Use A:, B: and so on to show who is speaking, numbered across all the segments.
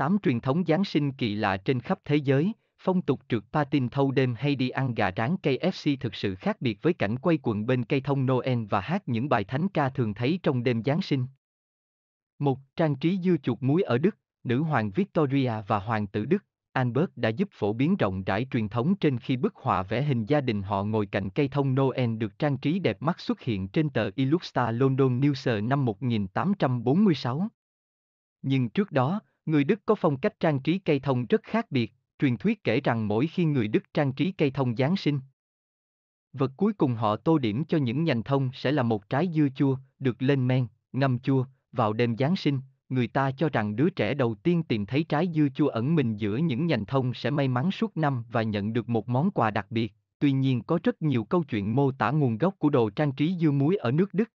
A: 8 truyền thống Giáng sinh kỳ lạ trên khắp thế giới, phong tục trượt patin thâu đêm hay đi ăn gà rán KFC thực sự khác biệt với cảnh quay quần bên cây thông Noel và hát những bài thánh ca thường thấy trong đêm Giáng sinh. Một Trang trí dưa chuột muối ở Đức, nữ hoàng Victoria và hoàng tử Đức, Albert đã giúp phổ biến rộng rãi truyền thống trên khi bức họa vẽ hình gia đình họ ngồi cạnh cây thông Noel được trang trí đẹp mắt xuất hiện trên tờ Illustrated London News năm 1846. Nhưng trước đó, người Đức có phong cách trang trí cây thông rất khác biệt, truyền thuyết kể rằng mỗi khi người Đức trang trí cây thông Giáng sinh, vật cuối cùng họ tô điểm cho những nhành thông sẽ là một trái dưa chua, được lên men, ngâm chua, vào đêm Giáng sinh, người ta cho rằng đứa trẻ đầu tiên tìm thấy trái dưa chua ẩn mình giữa những nhành thông sẽ may mắn suốt năm và nhận được một món quà đặc biệt. Tuy nhiên có rất nhiều câu chuyện mô tả nguồn gốc của đồ trang trí dưa muối ở nước Đức.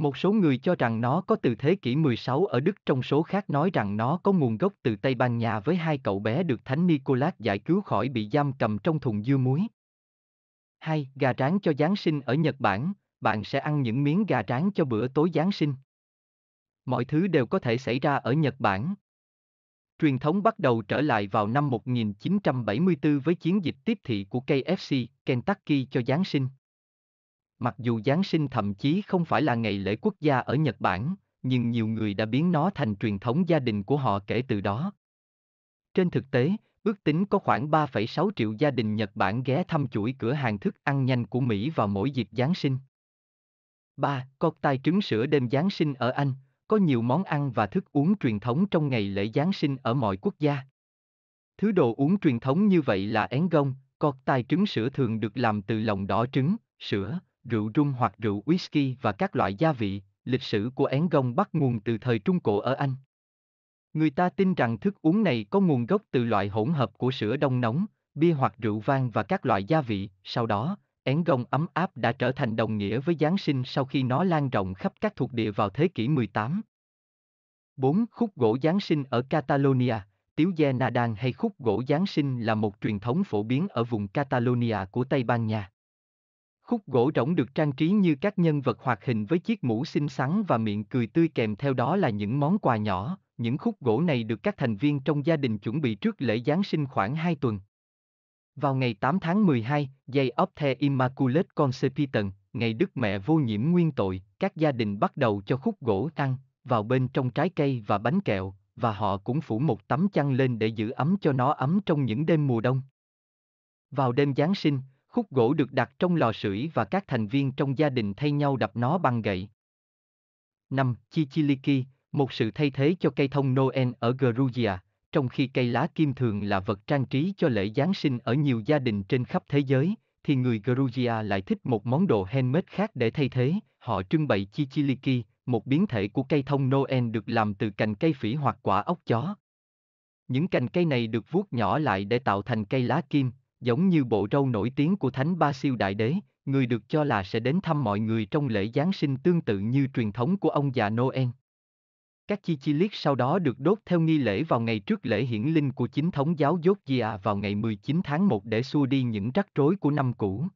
A: Một số người cho rằng nó có từ thế kỷ 16 ở Đức trong số khác nói rằng nó có nguồn gốc từ Tây Ban Nha với hai cậu bé được Thánh Nicolas giải cứu khỏi bị giam cầm trong thùng dưa muối. 2. Gà rán cho Giáng sinh ở Nhật Bản, bạn sẽ ăn những miếng gà rán cho bữa tối Giáng sinh. Mọi thứ đều có thể xảy ra ở Nhật Bản. Truyền thống bắt đầu trở lại vào năm 1974 với chiến dịch tiếp thị của KFC, Kentucky cho Giáng sinh. Mặc dù Giáng sinh thậm chí không phải là ngày lễ quốc gia ở Nhật Bản, nhưng nhiều người đã biến nó thành truyền thống gia đình của họ kể từ đó. Trên thực tế, ước tính có khoảng 3,6 triệu gia đình Nhật Bản ghé thăm chuỗi cửa hàng thức ăn nhanh của Mỹ vào mỗi dịp Giáng sinh. 3. Cột tai trứng sữa đêm Giáng sinh ở Anh, có nhiều món ăn và thức uống truyền thống trong ngày lễ Giáng sinh ở mọi quốc gia. Thứ đồ uống truyền thống như vậy là én gông, Cột tai trứng sữa thường được làm từ lòng đỏ trứng, sữa, rượu rum hoặc rượu whisky và các loại gia vị, lịch sử của én gông bắt nguồn từ thời Trung Cổ ở Anh. Người ta tin rằng thức uống này có nguồn gốc từ loại hỗn hợp của sữa đông nóng, bia hoặc rượu vang và các loại gia vị, sau đó, én gông ấm áp đã trở thành đồng nghĩa với Giáng sinh sau khi nó lan rộng khắp các thuộc địa vào thế kỷ 18. 4. Khúc gỗ Giáng sinh ở Catalonia Tiếu de Nadan hay khúc gỗ Giáng sinh là một truyền thống phổ biến ở vùng Catalonia của Tây Ban Nha. Khúc gỗ rỗng được trang trí như các nhân vật hoạt hình với chiếc mũ xinh xắn và miệng cười tươi kèm theo đó là những món quà nhỏ. Những khúc gỗ này được các thành viên trong gia đình chuẩn bị trước lễ Giáng sinh khoảng 2 tuần. Vào ngày 8 tháng 12, Day of the Immaculate Conception, ngày Đức Mẹ vô nhiễm nguyên tội, các gia đình bắt đầu cho khúc gỗ ăn, vào bên trong trái cây và bánh kẹo, và họ cũng phủ một tấm chăn lên để giữ ấm cho nó ấm trong những đêm mùa đông. Vào đêm Giáng sinh, Khúc gỗ được đặt trong lò sưởi và các thành viên trong gia đình thay nhau đập nó bằng gậy. 5. Chichiliki, một sự thay thế cho cây thông Noel ở Georgia, trong khi cây lá kim thường là vật trang trí cho lễ Giáng sinh ở nhiều gia đình trên khắp thế giới, thì người Georgia lại thích một món đồ handmade khác để thay thế, họ trưng bày Chichiliki, một biến thể của cây thông Noel được làm từ cành cây phỉ hoặc quả ốc chó. Những cành cây này được vuốt nhỏ lại để tạo thành cây lá kim, giống như bộ râu nổi tiếng của Thánh Ba Siêu Đại Đế, người được cho là sẽ đến thăm mọi người trong lễ Giáng sinh tương tự như truyền thống của ông già Noel. Các chi chi liết sau đó được đốt theo nghi lễ vào ngày trước lễ hiển linh của chính thống giáo Georgia vào ngày 19 tháng 1 để xua đi những rắc rối của năm cũ.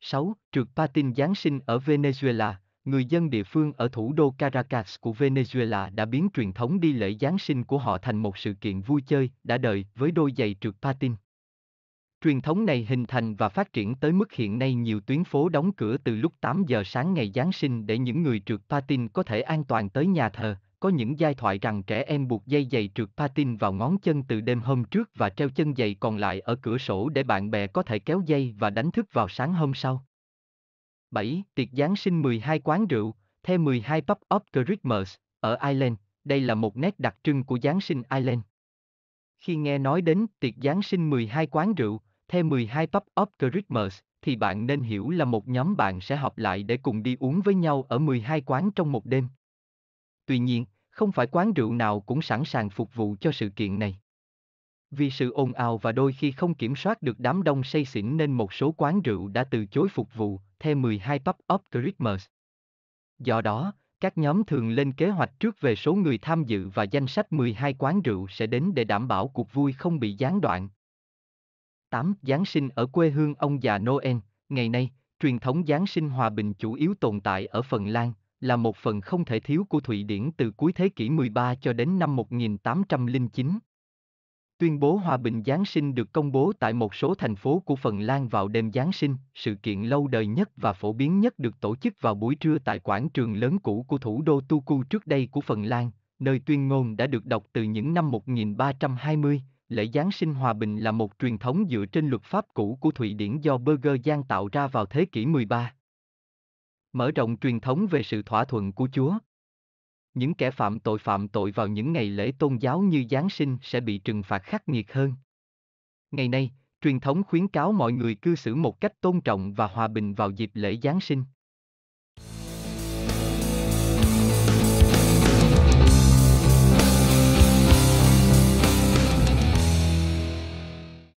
A: 6. Trượt patin Giáng sinh ở Venezuela Người dân địa phương ở thủ đô Caracas của Venezuela đã biến truyền thống đi lễ Giáng sinh của họ thành một sự kiện vui chơi, đã đợi với đôi giày trượt patin. Truyền thống này hình thành và phát triển tới mức hiện nay nhiều tuyến phố đóng cửa từ lúc 8 giờ sáng ngày Giáng sinh để những người trượt patin có thể an toàn tới nhà thờ. Có những giai thoại rằng trẻ em buộc dây giày trượt patin vào ngón chân từ đêm hôm trước và treo chân giày còn lại ở cửa sổ để bạn bè có thể kéo dây và đánh thức vào sáng hôm sau. 7. Tiệc Giáng sinh 12 quán rượu, theo 12 pub of Christmas, ở Ireland, đây là một nét đặc trưng của Giáng sinh Ireland. Khi nghe nói đến tiệc Giáng sinh 12 quán rượu, thêm 12 Top of Christmas, thì bạn nên hiểu là một nhóm bạn sẽ họp lại để cùng đi uống với nhau ở 12 quán trong một đêm. Tuy nhiên, không phải quán rượu nào cũng sẵn sàng phục vụ cho sự kiện này. Vì sự ồn ào và đôi khi không kiểm soát được đám đông say xỉn nên một số quán rượu đã từ chối phục vụ, theo 12 pub of Christmas. Do đó, các nhóm thường lên kế hoạch trước về số người tham dự và danh sách 12 quán rượu sẽ đến để đảm bảo cuộc vui không bị gián đoạn, 8. Giáng sinh ở quê hương ông già Noel, ngày nay, truyền thống Giáng sinh hòa bình chủ yếu tồn tại ở Phần Lan, là một phần không thể thiếu của Thụy Điển từ cuối thế kỷ 13 cho đến năm 1809. Tuyên bố hòa bình Giáng sinh được công bố tại một số thành phố của Phần Lan vào đêm Giáng sinh, sự kiện lâu đời nhất và phổ biến nhất được tổ chức vào buổi trưa tại quảng trường lớn cũ của thủ đô Tuku trước đây của Phần Lan, nơi tuyên ngôn đã được đọc từ những năm 1320, lễ Giáng sinh hòa bình là một truyền thống dựa trên luật pháp cũ của Thụy Điển do Berger Giang tạo ra vào thế kỷ 13. Mở rộng truyền thống về sự thỏa thuận của Chúa. Những kẻ phạm tội phạm tội vào những ngày lễ tôn giáo như Giáng sinh sẽ bị trừng phạt khắc nghiệt hơn. Ngày nay, truyền thống khuyến cáo mọi người cư xử một cách tôn trọng và hòa bình vào dịp lễ Giáng sinh.